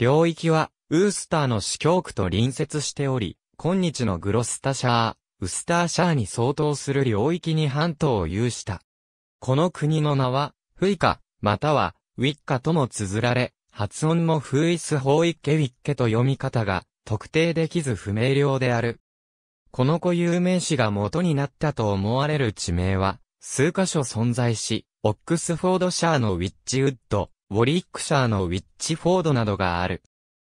領域は、ウースターの司教区と隣接しており、今日のグロスタシャー、ウスターシャーに相当する領域に半島を有した。この国の名は、フイカ、または、ウィッカとも綴られ、発音もフーイスホーイッケウィッケと読み方が、特定できず不明瞭である。この固有名詞が元になったと思われる地名は、数箇所存在し、オックスフォードシャーのウィッチウッド、ウォリックシャーのウィッチフォードなどがある。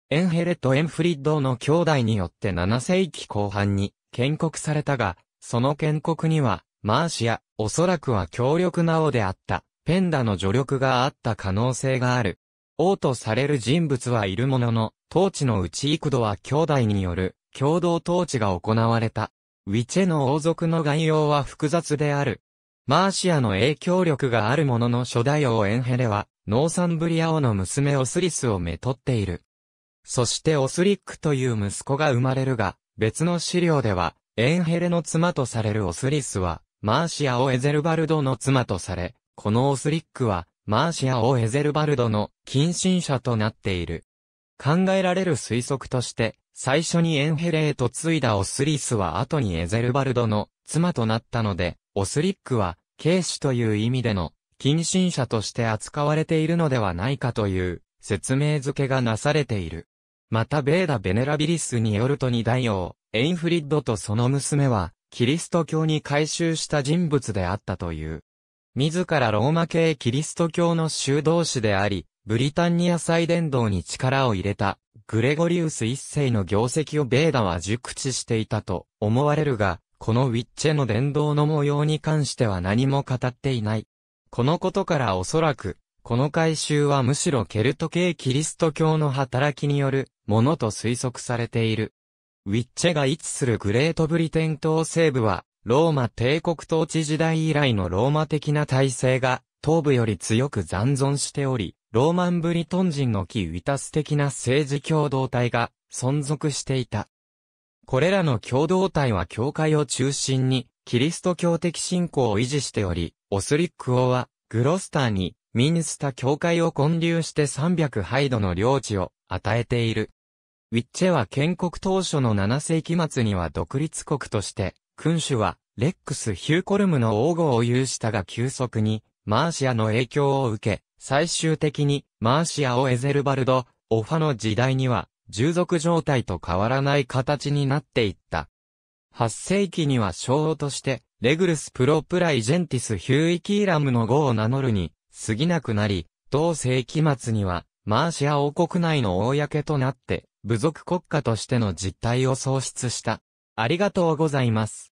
エンヘレとエンフリッドの兄弟によって7世紀後半に建国されたが、その建国には、マーシア、おそらくは強力な王であった、ペンダの助力があった可能性がある。王とされる人物はいるものの、統治のうち幾度は兄弟による共同統治が行われた。ウィチェの王族の概要は複雑である。マーシアの影響力があるものの初代王エンヘレは、ノーサンブリア王の娘オスリスをめとっている。そしてオスリックという息子が生まれるが、別の資料では、エンヘレの妻とされるオスリスは、マーシア王エゼルバルドの妻とされ、このオスリックは、マーシア王エゼルバルドの近親者となっている。考えられる推測として、最初にエンヘレへと継いだオスリスは後にエゼルバルドの妻となったので、オスリックは、軽視という意味での近親者として扱われているのではないかという説明付けがなされている。またベーダ・ベネラビリスによると二大王、エインフリッドとその娘は、キリスト教に改宗した人物であったという。自らローマ系キリスト教の修道士であり、ブリタンニア祭伝道に力を入れた、グレゴリウス一世の業績をベーダは熟知していたと思われるが、このウィッチェの伝道の模様に関しては何も語っていない。このことからおそらく、この改修はむしろケルト系キリスト教の働きによるものと推測されている。ウィッチェが位置するグレートブリテン島西部は、ローマ帝国統治時代以来のローマ的な体制が、東部より強く残存しており、ローマンブリトン人の木ウィタス的な政治共同体が存続していた。これらの共同体は教会を中心に、キリスト教的信仰を維持しており、オスリック王は、グロスターに、ミンスタ教会を建立して300ハイドの領地を与えている。ウィッチェは建国当初の7世紀末には独立国として、君主は、レックス・ヒューコルムの王号を有したが急速に、マーシアの影響を受け、最終的に、マーシアをエゼルバルド、オファの時代には、従属状態と変わらない形になっていった。8世紀には小王として、レグルスプロプライジェンティスヒューイキーラムの語を名乗るに、過ぎなくなり、同世紀末には、マーシア王国内の公となって、部族国家としての実態を創出した。ありがとうございます。